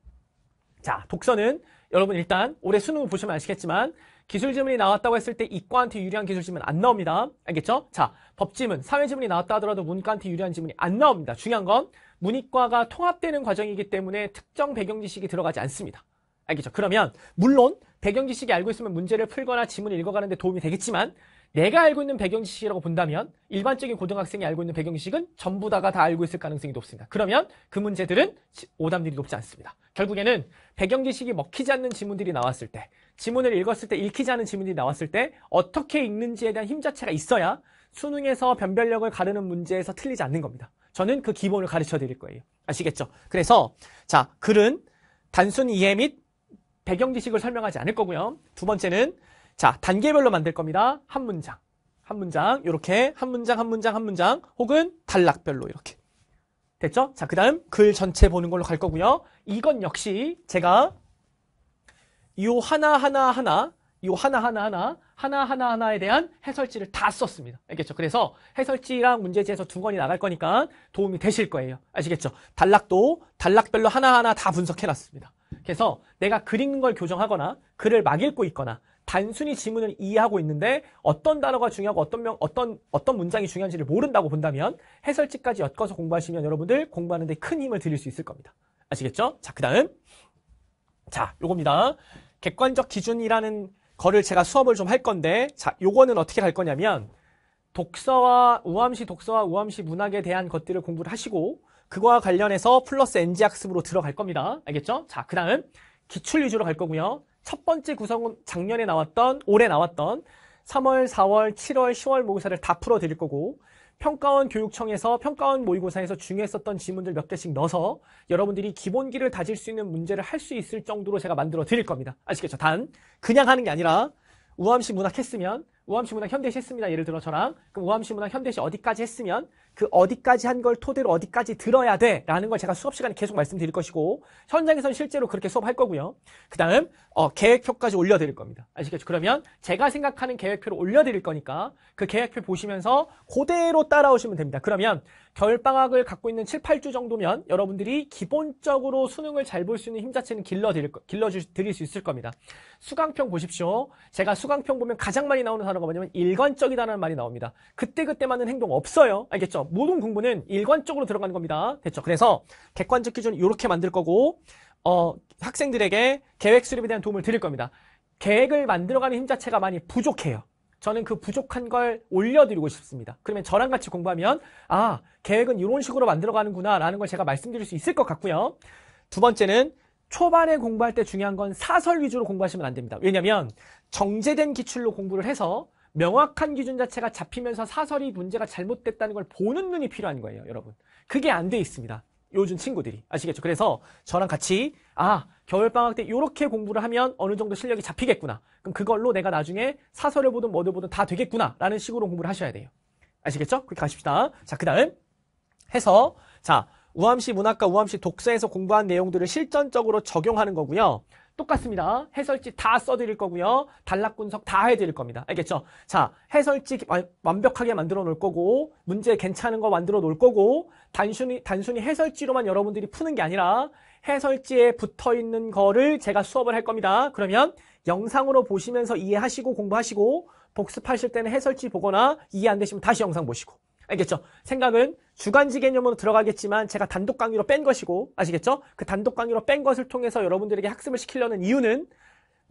Speaker 1: 자, 독서는 여러분 일단 올해 수능을 보시면 아시겠지만 기술 지문이 나왔다고 했을 때 이과한테 유리한 기술 지문 안 나옵니다. 알겠죠? 자, 법 지문, 사회 지문이 나왔다 하더라도 문과한테 유리한 지문이 안 나옵니다. 중요한 건 문이과가 통합되는 과정이기 때문에 특정 배경 지식이 들어가지 않습니다. 알겠죠? 그러면 물론 배경 지식이 알고 있으면 문제를 풀거나 지문을 읽어가는데 도움이 되겠지만 내가 알고 있는 배경 지식이라고 본다면 일반적인 고등학생이 알고 있는 배경 지식은 전부 다가 다 알고 있을 가능성이 높습니다. 그러면 그 문제들은 오답률이 높지 않습니다. 결국에는 배경 지식이 먹히지 않는 지문들이 나왔을 때 지문을 읽었을 때 읽히지 않은 지문들이 나왔을 때 어떻게 읽는지에 대한 힘 자체가 있어야 수능에서 변별력을 가르는 문제에서 틀리지 않는 겁니다. 저는 그 기본을 가르쳐 드릴 거예요. 아시겠죠? 그래서 자 글은 단순 이해 및 배경 지식을 설명하지 않을 거고요. 두 번째는 자, 단계별로 만들 겁니다. 한 문장, 한 문장, 이렇게 한 문장, 한 문장, 한 문장, 혹은 단락별로 이렇게. 됐죠? 자, 그 다음 글 전체 보는 걸로 갈 거고요. 이건 역시 제가 요 하나하나하나, 요 하나하나하나, 하나하나하나에 대한 해설지를 다 썼습니다. 알겠죠? 그래서 해설지랑 문제지에서 두 권이 나갈 거니까 도움이 되실 거예요. 아시겠죠? 단락도 단락별로 하나하나 다 분석해놨습니다. 그래서 내가 글 읽는 걸 교정하거나 글을 막 읽고 있거나 단순히 지문을 이해하고 있는데 어떤 단어가 중요하고 어떤 명 어떤 어떤 문장이 중요한지를 모른다고 본다면 해설지까지 엮어서 공부하시면 여러분들 공부하는데 큰 힘을 드릴 수 있을 겁니다. 아시겠죠? 자, 그다음 자, 요겁니다. 객관적 기준이라는 거를 제가 수업을 좀 할 건데 자, 요거는 어떻게 갈 거냐면 독서와 우암시 독서와 우암시 문학에 대한 것들을 공부를 하시고 그거와 관련해서 플러스 NG 학습으로 들어갈 겁니다. 알겠죠? 자, 그다음 기출 위주로 갈 거고요. 첫 번째 구성은 작년에 나왔던, 올해 나왔던 3월, 4월, 7월, 10월 모의사를 고다 풀어드릴 거고 평가원 교육청에서 평가원 모의고사에서 중요했었던 지문들 몇 개씩 넣어서 여러분들이 기본기를 다질 수 있는 문제를 할 수 있을 정도로 제가 만들어 드릴 겁니다. 아시겠죠? 단 그냥 하는 게 아니라 우암시 문학 했으면 우암시 문학 현대시 했습니다. 예를 들어 저랑 그럼 우암시 문학 현대시 어디까지 했으면 그 어디까지 한 걸 토대로 어디까지 들어야 돼라는 걸 제가 수업 시간에 계속 말씀드릴 것이고 현장에서는 실제로 그렇게 수업할 거고요. 그다음 어, 계획표까지 올려드릴 겁니다. 아시겠죠? 그러면 제가 생각하는 계획표를 올려드릴 거니까 그 계획표 보시면서 그대로 따라오시면 됩니다. 그러면 겨울방학을 갖고 있는 7, 8주 정도면 여러분들이 기본적으로 수능을 잘 볼 수 있는 힘자체는 길러드릴, 길러드릴 수 있을 겁니다. 수강평 보십시오. 제가 수강평 보면 가장 많이 나오는 단어가 뭐냐면 일관적이다는 말이 나옵니다. 그때그때만은 행동 없어요. 알겠죠? 모든 공부는 일관적으로 들어가는 겁니다. 됐죠? 그래서 객관적 기준 이렇게 만들 거고 어, 학생들에게 계획 수립에 대한 도움을 드릴 겁니다. 계획을 만들어가는 힘 자체가 많이 부족해요. 저는 그 부족한 걸 올려드리고 싶습니다. 그러면 저랑 같이 공부하면 아 계획은 이런 식으로 만들어가는구나 라는 걸 제가 말씀드릴 수 있을 것 같고요. 두 번째는 초반에 공부할 때 중요한 건 사설 위주로 공부하시면 안 됩니다. 왜냐하면 정제된 기출로 공부를 해서 명확한 기준 자체가 잡히면서 사설이 문제가 잘못됐다는 걸 보는 눈이 필요한 거예요, 여러분. 그게 안 돼 있습니다. 요즘 친구들이 아시겠죠? 그래서 저랑 같이 아 겨울방학 때 이렇게 공부를 하면 어느 정도 실력이 잡히겠구나. 그럼 그걸로 내가 나중에 사설을 보든 뭐든 보든 다 되겠구나. 라는 식으로 공부를 하셔야 돼요. 아시겠죠? 그렇게 가십시다. 자, 그 다음. 해서, 자, 우암시 문학과 우암시 독서에서 공부한 내용들을 실전적으로 적용하는 거고요. 똑같습니다. 해설지 다 써드릴 거고요. 단락 분석 다 해드릴 겁니다. 알겠죠? 자, 해설지 완벽하게 만들어 놓을 거고 문제 괜찮은 거 만들어 놓을 거고 단순히 단순히 해설지로만 여러분들이 푸는 게 아니라 해설지에 붙어 있는 거를 제가 수업을 할 겁니다. 그러면 영상으로 보시면서 이해하시고 공부하시고 복습하실 때는 해설지 보거나 이해 안 되시면 다시 영상 보시고 알겠죠? 생각은 주관지 개념으로 들어가겠지만 제가 단독 강의로 뺀 것이고 아시겠죠? 그 단독 강의로 뺀 것을 통해서 여러분들에게 학습을 시키려는 이유는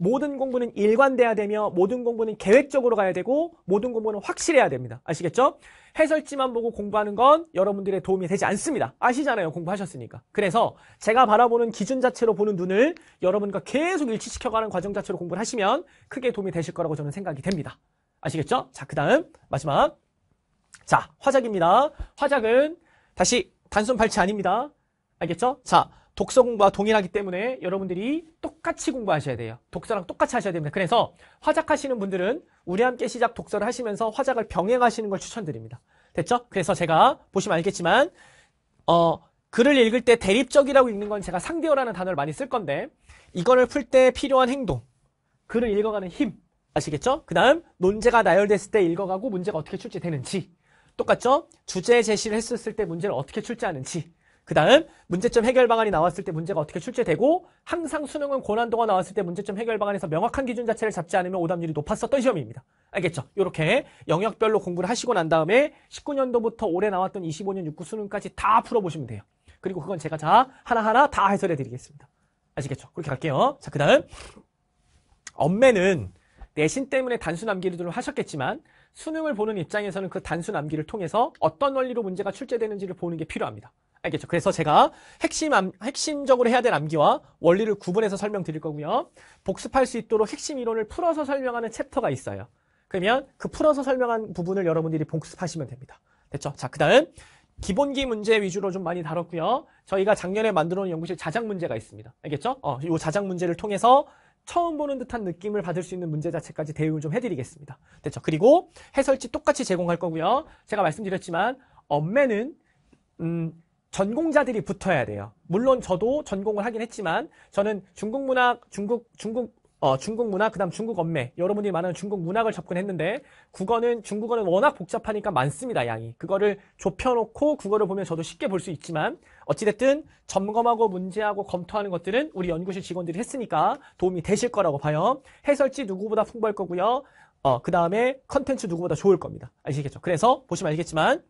Speaker 1: 모든 공부는 일관돼야 되며 모든 공부는 계획적으로 가야 되고 모든 공부는 확실해야 됩니다. 아시겠죠? 해설지만 보고 공부하는 건 여러분들의 도움이 되지 않습니다. 아시잖아요. 공부하셨으니까. 그래서 제가 바라보는 기준 자체로 보는 눈을 여러분과 계속 일치시켜가는 과정 자체로 공부를 하시면 크게 도움이 되실 거라고 저는 생각이 됩니다. 아시겠죠? 자, 그 다음 마지막 자, 화작입니다. 화작은 다시 단순 발치 아닙니다. 알겠죠? 자, 독서 공부와 동일하기 때문에 여러분들이 똑같이 공부하셔야 돼요. 독서랑 똑같이 하셔야 됩니다. 그래서 화작하시는 분들은 우리 함께 시작 독서를 하시면서 화작을 병행하시는 걸 추천드립니다. 됐죠? 그래서 제가 보시면 알겠지만 어, 글을 읽을 때 대립적이라고 읽는 건 제가 상대어라는 단어를 많이 쓸 건데 이거를 풀 때 필요한 행동, 글을 읽어가는 힘 아시겠죠? 그 다음 논제가 나열됐을 때 읽어가고 문제가 어떻게 출제되는지 똑같죠? 주제 제시를 했었을 때 문제를 어떻게 출제하는지 그 다음 문제점 해결 방안이 나왔을 때 문제가 어떻게 출제되고 항상 수능은 고난도가 나왔을 때 문제점 해결 방안에서 명확한 기준 자체를 잡지 않으면 오답률이 높았었던 시험입니다. 알겠죠? 이렇게 영역별로 공부를 하시고 난 다음에 19년도부터 올해 나왔던 25년 6구 수능까지 다 풀어보시면 돼요. 그리고 그건 제가 자 하나하나 다 해설해 드리겠습니다. 아시겠죠? 그렇게 갈게요. 자, 그 다음 엄매는 내신 때문에 단순 암기를 하셨겠지만 수능을 보는 입장에서는 그 단순 암기를 통해서 어떤 원리로 문제가 출제되는지를 보는 게 필요합니다. 알겠죠? 그래서 제가 핵심, 핵심적으로 해야 될 암기와 원리를 구분해서 설명드릴 거고요. 복습할 수 있도록 핵심 이론을 풀어서 설명하는 챕터가 있어요. 그러면 그 풀어서 설명한 부분을 여러분들이 복습하시면 됩니다. 됐죠? 자, 그 다음 기본기 문제 위주로 좀 많이 다뤘고요. 저희가 작년에 만들어 놓은 연구실 자작 문제가 있습니다. 알겠죠? 어, 이 자작 문제를 통해서 처음 보는 듯한 느낌을 받을 수 있는 문제 자체까지 대응을 좀 해드리겠습니다. 됐죠? 그리고 해설지 똑같이 제공할 거고요. 제가 말씀드렸지만 엄매는 음, 전공자들이 붙어야 돼요. 물론 저도 전공을 하긴 했지만 저는 중국 문학, 중국 중국 어, 중국 문학, 그 다음 중국 언매 여러분들이 말하 중국 문학을 접근했는데, 국어는, 중국어는 워낙 복잡하니까 많습니다, 양이. 그거를 좁혀놓고 국어를 보면 저도 쉽게 볼 수 있지만, 어찌됐든 점검하고 문제하고 검토하는 것들은 우리 연구실 직원들이 했으니까 도움이 되실 거라고 봐요. 해설지 누구보다 풍부할 거고요. 어, 그 다음에 컨텐츠 누구보다 좋을 겁니다. 아시겠죠? 그래서 보시면 알겠지만,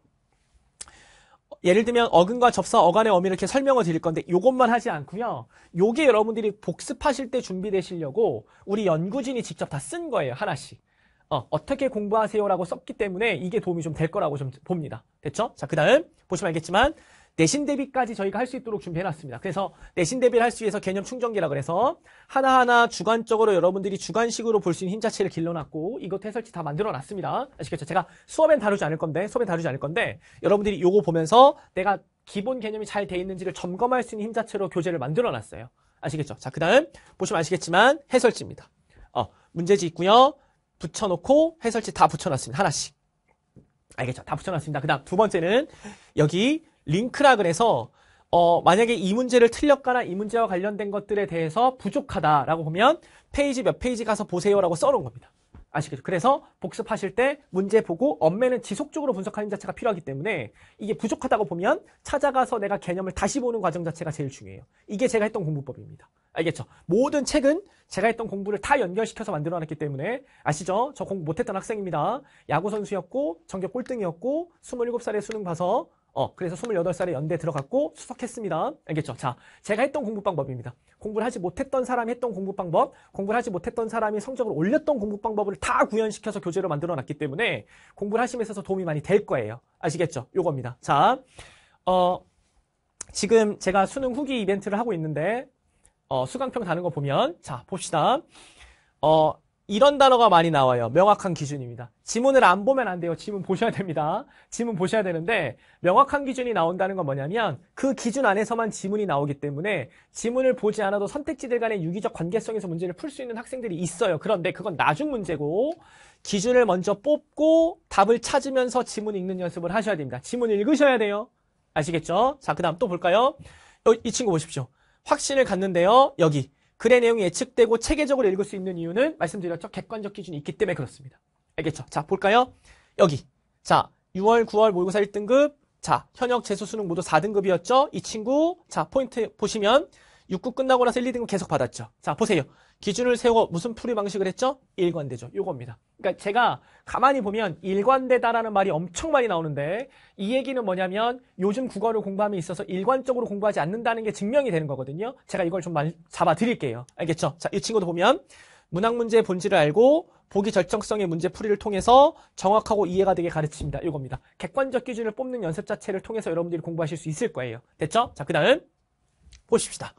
Speaker 1: 예를 들면 어근과 접사, 어간의 어미를 이렇게 설명을 드릴 건데 이것만 하지 않고요. 요게 여러분들이 복습하실 때 준비되시려고 우리 연구진이 직접 다 쓴 거예요. 하나씩. 어, 어떻게 공부하세요라고 썼기 때문에 이게 도움이 좀 될 거라고 좀 봅니다. 됐죠? 자, 그 다음 보시면 알겠지만 내신 대비까지 저희가 할 수 있도록 준비해놨습니다. 그래서 내신 대비를 할 수 위해서 개념 충전기라 그래서 하나하나 주관적으로 여러분들이 주관식으로 볼 수 있는 힘자체를 길러놨고 이것 해설치 다 만들어놨습니다. 아시겠죠? 제가 수업엔 다루지 않을 건데 수업엔 다루지 않을 건데 여러분들이 요거 보면서 내가 기본 개념이 잘 돼 있는지를 점검할 수 있는 힘자체로 교재를 만들어놨어요. 아시겠죠? 자, 그 다음 보시면 아시겠지만 해설지입니다. 어, 문제지 있고요. 붙여놓고 해설지 다 붙여놨습니다. 하나씩. 알겠죠? 다 붙여놨습니다. 그 다음 두 번째는 여기 링크라 그래서 어, 만약에 이 문제를 틀렸거나 이 문제와 관련된 것들에 대해서 부족하다라고 보면 페이지 몇 페이지 가서 보세요라고 써놓은 겁니다. 아시겠죠? 그래서 복습하실 때 문제 보고 엄매는 지속적으로 분석하는 자체가 필요하기 때문에 이게 부족하다고 보면 찾아가서 내가 개념을 다시 보는 과정 자체가 제일 중요해요. 이게 제가 했던 공부법입니다. 알겠죠? 모든 책은 제가 했던 공부를 다 연결시켜서 만들어 놨기 때문에 아시죠? 저 공부 못했던 학생입니다. 야구선수였고 전교 꼴등이었고 27살에 수능 봐서 어, 그래서 28살에 연대 들어갔고 수석했습니다. 알겠죠? 자, 제가 했던 공부 방법입니다. 공부를 하지 못했던 사람이 했던 공부 방법, 공부를 하지 못했던 사람이 성적을 올렸던 공부 방법을 다 구현시켜서 교재로 만들어 놨기 때문에 공부를 하시면서 있어서 도움이 많이 될 거예요. 아시겠죠? 요겁니다. 자, 어, 지금 제가 수능 후기 이벤트를 하고 있는데, 어, 수강평 다는 거 보면, 자, 봅시다. 어, 이런 단어가 많이 나와요. 명확한 기준입니다. 지문을 안 보면 안 돼요. 지문 보셔야 됩니다. 지문 보셔야 되는데 명확한 기준이 나온다는 건 뭐냐면 그 기준 안에서만 지문이 나오기 때문에 지문을 보지 않아도 선택지들 간의 유기적 관계성에서 문제를 풀 수 있는 학생들이 있어요. 그런데 그건 나중 문제고 기준을 먼저 뽑고 답을 찾으면서 지문 읽는 연습을 하셔야 됩니다. 지문 읽으셔야 돼요. 아시겠죠? 자, 그 다음 또 볼까요? 어, 이 친구 보십시오. 확신을 갖는데요. 여기. 글의 내용이 예측되고 체계적으로 읽을 수 있는 이유는 말씀드렸죠. 객관적 기준이 있기 때문에 그렇습니다. 알겠죠? 자, 볼까요? 여기. 자, 6월, 9월 모의고사 1등급. 자, 현역 재수 수능 모두 4등급이었죠? 이 친구. 자, 포인트 보시면 6급 끝나고 나서 1, 2등급 계속 받았죠. 자, 보세요. 기준을 세워 무슨 풀이 방식을 했죠? 일관되죠. 요겁니다. 그러니까 제가 가만히 보면 일관되다라는 말이 엄청 많이 나오는데 이 얘기는 뭐냐면 요즘 국어를 공부함에 있어서 일관적으로 공부하지 않는다는 게 증명이 되는 거거든요. 제가 이걸 좀 잡아 드릴게요. 알겠죠? 자, 이 친구도 보면 문학 문제의 본질을 알고 보기 절정성의 문제 풀이를 통해서 정확하고 이해가 되게 가르칩니다. 이겁니다. 객관적 기준을 뽑는 연습 자체를 통해서 여러분들이 공부하실 수 있을 거예요. 됐죠? 자, 그 다음 보십시다.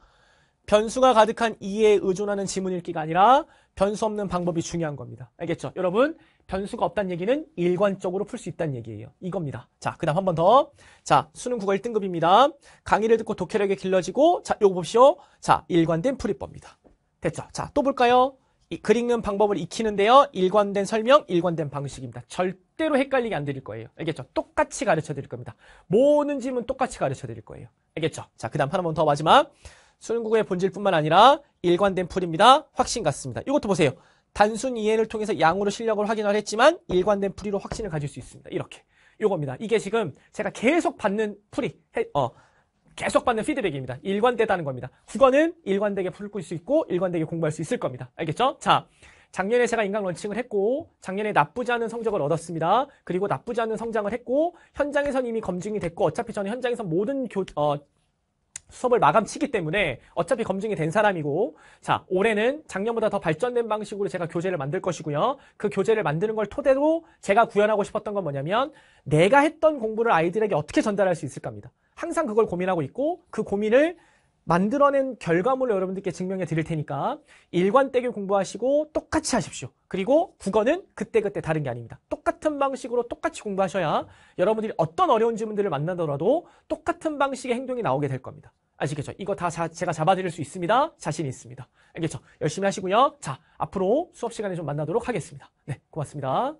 Speaker 1: 변수가 가득한 이에 의존하는 지문 읽기가 아니라 변수 없는 방법이 중요한 겁니다. 알겠죠? 여러분 변수가 없다는 얘기는 일관적으로 풀 수 있다는 얘기예요. 이겁니다. 자, 그 다음 한 번 더. 자, 수능 국어 1등급입니다. 강의를 듣고 독해력이 길러지고 자, 요거 보십시오. 자, 일관된 풀이법입니다. 됐죠? 자, 또 볼까요? 이, 글 읽는 방법을 익히는데요. 일관된 설명, 일관된 방식입니다. 절대로 헷갈리게 안 드릴 거예요. 알겠죠? 똑같이 가르쳐 드릴 겁니다. 모든 질문 똑같이 가르쳐 드릴 거예요. 알겠죠? 자, 그 다음 한 번 더 마지막. 수능국의 본질뿐만 아니라 일관된 풀입니다. 확신 같습니다. 이것도 보세요. 단순 이해를 통해서 양으로 실력을 확인을 했지만 일관된 풀이로 확신을 가질 수 있습니다. 이렇게. 요겁니다. 이게 지금 제가 계속 받는 풀이, 어, 계속 받는 피드백입니다. 일관되다는 겁니다. 국어는 일관되게 풀고 있을 수 있고 일관되게 공부할 수 있을 겁니다. 알겠죠? 자, 작년에 제가 인강 런칭을 했고 작년에 나쁘지 않은 성적을 얻었습니다. 그리고 나쁘지 않은 성장을 했고 현장에선 이미 검증이 됐고 어차피 저는 현장에서 모든 교, 어, 수업을 마감치기 때문에 어차피 검증이 된 사람이고 자 올해는 작년보다 더 발전된 방식으로 제가 교재를 만들 것이고요 그 교재를 만드는 걸 토대로 제가 구현하고 싶었던 건 뭐냐면 내가 했던 공부를 아이들에게 어떻게 전달할 수 있을까입니다 항상 그걸 고민하고 있고 그 고민을 만들어낸 결과물을 여러분들께 증명해 드릴 테니까 일관되게 공부하시고 똑같이 하십시오. 그리고 국어는 그때그때 다른 게 아닙니다. 똑같은 방식으로 똑같이 공부하셔야 여러분들이 어떤 어려운 질문들을 만나더라도 똑같은 방식의 행동이 나오게 될 겁니다. 아시겠죠? 이거 다 자, 제가 잡아드릴 수 있습니다. 자신 있습니다. 알겠죠? 열심히 하시고요. 자, 앞으로 수업 시간에 좀 만나도록 하겠습니다. 네, 고맙습니다.